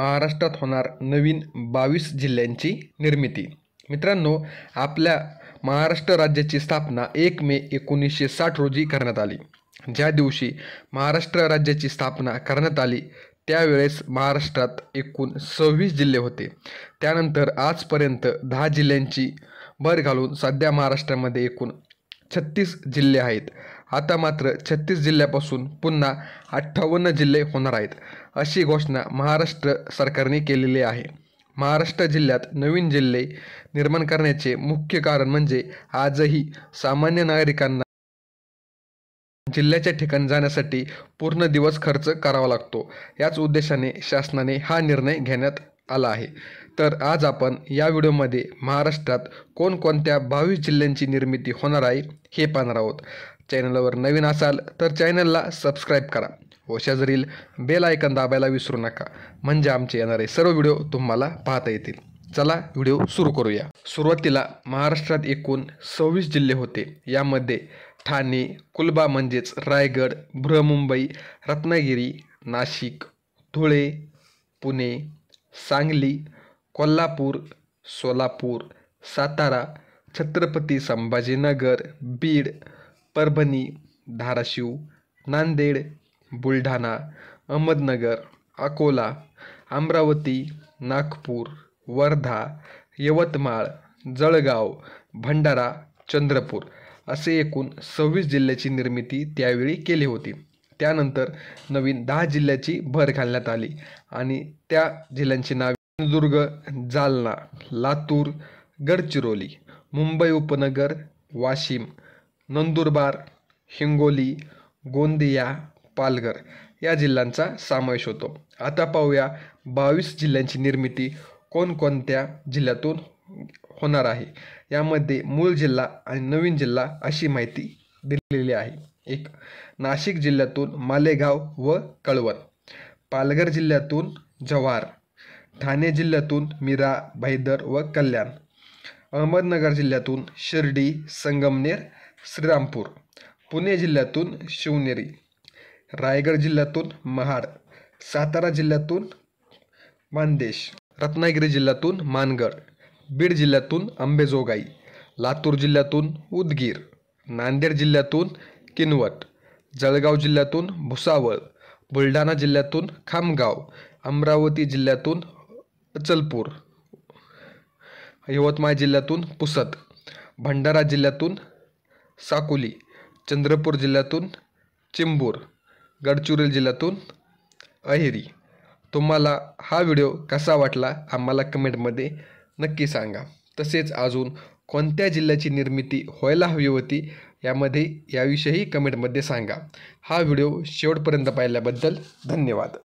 महाराष्ट्रात होणार नवीन बावीस जिल्ह्यांची निर्मिती मित्रांनो आपल्या महाराष्ट्र राज्याची स्थापना एक मे एकोणीसशे साठ रोजी करण्यात आली ज्या दिवशी महाराष्ट्र राज्याची स्थापना करण्यात आली त्यावेळेस महाराष्ट्रात एकूण सव्वीस जिल्हे होते त्यानंतर आजपर्यंत दहा जिल्ह्यांची भर घालून सध्या महाराष्ट्रामध्ये एकूण छत्तीस जिल्हे आहेत आता मात्र छत्तीस जिल्ह्यापासून पुन्हा अठ्ठावन्न जिल्हे होणार आहेत अशी घोषणा महाराष्ट्र सरकारने केलेली आहे महाराष्ट्र जिल्ह्यात नवीन जिल्हे निर्माण करण्याचे मुख्य कारण म्हणजे आजही सामान्य नागरिकांना जिल्ह्याच्या ठिकाणी जाण्यासाठी पूर्ण दिवस खर्च करावा लागतो याच उद्देशाने शासनाने हा निर्णय घेण्यात आला आहे तर आज आपण या व्हिडिओमध्ये महाराष्ट्रात कोणकोणत्या बावीस जिल्ह्यांची निर्मिती होणार आहे हे पाहणार आहोत चॅनलवर नवीन असाल तर चॅनलला सबस्क्राईब करा व शेजारील बेल आयकन दाबायला विसरू नका म्हणजे आमचे येणारे सर्व व्हिडिओ तुम्हाला पाहता येतील चला व्हिडिओ सुरू करूया सुरुवातीला महाराष्ट्रात एकूण सव्वीस जिल्हे होते यामध्ये ठाणे कुलबा म्हणजेच रायगड बृहमुंबई रत्नागिरी नाशिक धुळे पुणे सांगली कोल्हापूर सोलापूर सातारा छत्रपती संभाजीनगर बीड परभणी धाराशिव नांदेड बुलढाणा अहमदनगर अकोला अमरावती नागपूर वर्धा यवतमाळ जळगाव भंडारा चंद्रपूर असे एकूण सव्वीस जिल्ह्याची निर्मिती त्यावेळी केली होती त्यानंतर नवीन दहा जिल्ह्याची भर घालण्यात आली आणि त्या जिल्ह्यांची नावे सिंधुदुर्ग जालना लातूर गडचिरोली मुंबई उपनगर वाशिम नंदुरबार हिंगोली गोंदिया पालघर या जिल्ह्यांचा समावेश होतो आता पाहूया बावीस जिल्ह्यांची निर्मिती कोणकोणत्या जिल्ह्यातून होणार आहे यामध्ये मूळ जिल्हा आणि नवीन जिल्हा अशी माहिती दिलेली आहे एक नाशिक जिल्ह्यातून मालेगाव व कळवण पालघर जिल्ह्यातून जव्हार ठाणे जिल्ह्यातून मीरा भैदर व कल्याण अहमदनगर जिल्ह्यातून शिर्डी संगमनेर श्रीरामपूर पुणे जिल्ह्यातून शिवनेरी रायगड जिल्ह्यातून महाड सातारा जिल्ह्यातून मानदेश रत्नागिरी जिल्ह्यातून मानगड बीड जिल्ह्यातून अंबेजोगाई लातूर जिल्ह्यातून उदगीर नांदेड जिल्ह्यातून किनवट जळगाव जिल्ह्यातून भुसावळ बुलढाणा जिल्ह्यातून खामगाव अमरावती जिल्ह्यातून अचलपूर यवतमाळ जिल्ह्यातून पुसद भंडारा जिल्ह्यातून साकोली चंद्रपूर जिल्ह्यातून चिंबूर गडचिरोली जिल्ह्यातून अहेरी तुम्हाला हा व्हिडिओ कसा वाटला आम्हाला कमेंटमध्ये नक्की सांगा तसेच अजून कोणत्या जिल्ह्याची निर्मिती व्हायला हवी होती यामध्ये याविषयी कमेंटमध्ये सांगा हा व्हिडिओ शेवटपर्यंत पाहिल्याबद्दल धन्यवाद